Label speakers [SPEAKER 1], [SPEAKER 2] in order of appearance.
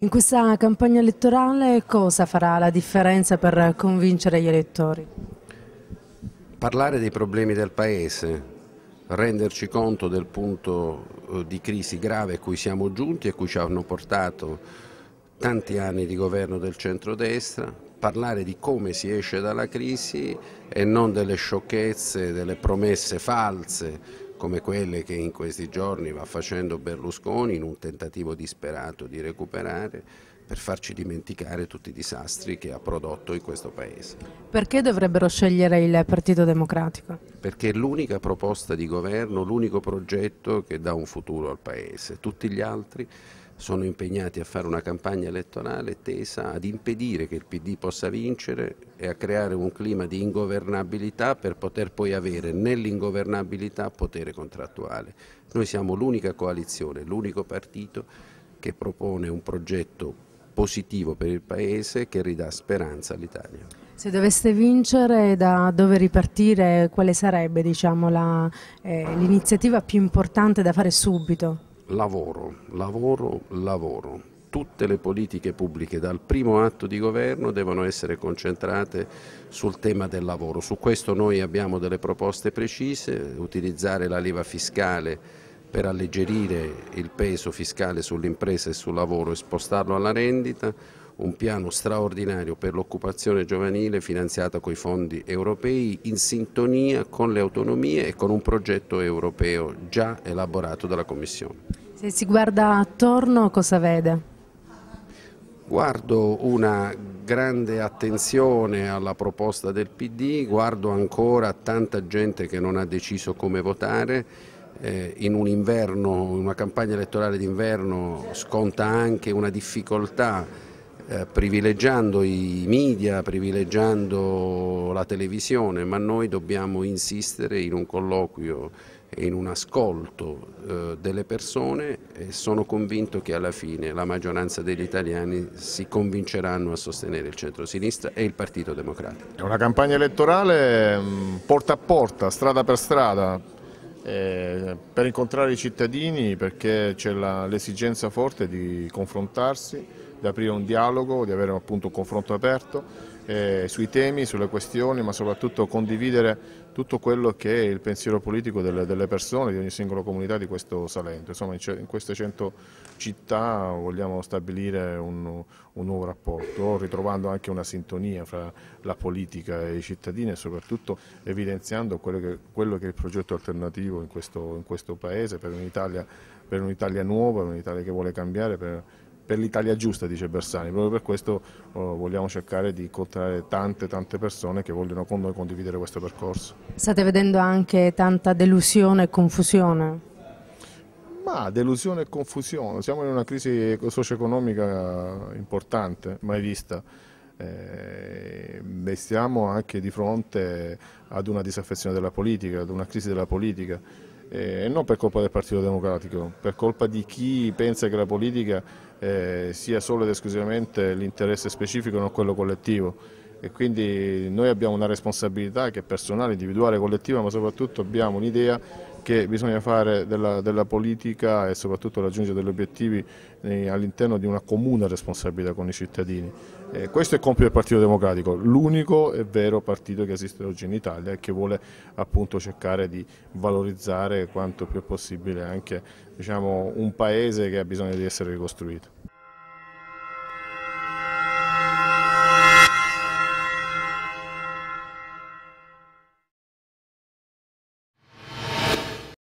[SPEAKER 1] In questa campagna elettorale cosa farà la differenza per convincere gli elettori?
[SPEAKER 2] Parlare dei problemi del Paese, renderci conto del punto eh, di crisi grave a cui siamo giunti e cui ci hanno portato tanti anni di governo del centrodestra, parlare di come si esce dalla crisi e non delle sciocchezze, delle promesse false come quelle che in questi giorni va facendo Berlusconi in un tentativo disperato di recuperare per farci dimenticare tutti i disastri che ha prodotto in questo Paese.
[SPEAKER 1] Perché dovrebbero scegliere il Partito Democratico?
[SPEAKER 2] Perché è l'unica proposta di governo, l'unico progetto che dà un futuro al Paese. Tutti gli altri sono impegnati a fare una campagna elettorale tesa ad impedire che il PD possa vincere e a creare un clima di ingovernabilità per poter poi avere nell'ingovernabilità potere contrattuale. Noi siamo l'unica coalizione, l'unico partito che propone un progetto positivo per il Paese che ridà speranza all'Italia.
[SPEAKER 1] Se doveste vincere, da dove ripartire, quale sarebbe diciamo, eh, l'iniziativa eh, più importante da fare subito?
[SPEAKER 2] lavoro, lavoro, lavoro. Tutte le politiche pubbliche dal primo atto di governo devono essere concentrate sul tema del lavoro. Su questo noi abbiamo delle proposte precise, utilizzare la leva fiscale per alleggerire il peso fiscale sull'impresa e sul lavoro e spostarlo alla rendita, un piano straordinario per l'occupazione giovanile finanziato con i fondi europei in sintonia con le autonomie e con un progetto europeo già elaborato dalla Commissione.
[SPEAKER 1] Se si guarda attorno cosa vede?
[SPEAKER 2] Guardo una grande attenzione alla proposta del PD, guardo ancora tanta gente che non ha deciso come votare, eh, in un inverno, una campagna elettorale d'inverno sconta anche una difficoltà eh, privilegiando i media, privilegiando la televisione, ma noi dobbiamo insistere in un colloquio e in un ascolto eh, delle persone e sono convinto che alla fine la maggioranza degli italiani si convinceranno a sostenere il centro-sinistra e
[SPEAKER 3] il Partito Democratico. È una campagna elettorale mm, porta a porta, strada per strada, eh, per incontrare i cittadini perché c'è l'esigenza forte di confrontarsi di aprire un dialogo, di avere appunto un confronto aperto eh, sui temi, sulle questioni, ma soprattutto condividere tutto quello che è il pensiero politico delle, delle persone, di ogni singola comunità di questo Salento. Insomma, in, in queste 100 città vogliamo stabilire un, un, nuovo rapporto, ritrovando anche una sintonia fra la politica e i cittadini e soprattutto evidenziando quello che, quello che è il progetto alternativo in questo, in questo Paese, per un'Italia un nuova, per un'Italia che vuole cambiare, per, per l'Italia giusta, dice Bersani. Proprio per questo oh, vogliamo cercare di incontrare tante, tante persone che vogliono con noi condividere questo percorso.
[SPEAKER 1] State vedendo anche tanta delusione e confusione?
[SPEAKER 3] Ma delusione e confusione, siamo in una crisi socio-economica importante, mai vista. Eh, e stiamo anche di fronte ad una disaffezione della politica, ad una crisi della politica eh, non per colpa del Partito Democratico, per colpa di chi pensa che la politica eh, sia solo ed esclusivamente l'interesse specifico, non quello collettivo. E quindi noi abbiamo una responsabilità che è personale, individuale, collettiva, ma soprattutto abbiamo un'idea che bisogna fare della, della politica e soprattutto raggiungere degli obiettivi eh, all'interno di una comune responsabilità con i cittadini. Eh, questo è il compito del Partito Democratico, l'unico e vero partito che esiste oggi in Italia e che vuole appunto cercare di valorizzare quanto più possibile anche diciamo, un paese che ha bisogno di essere ricostruito.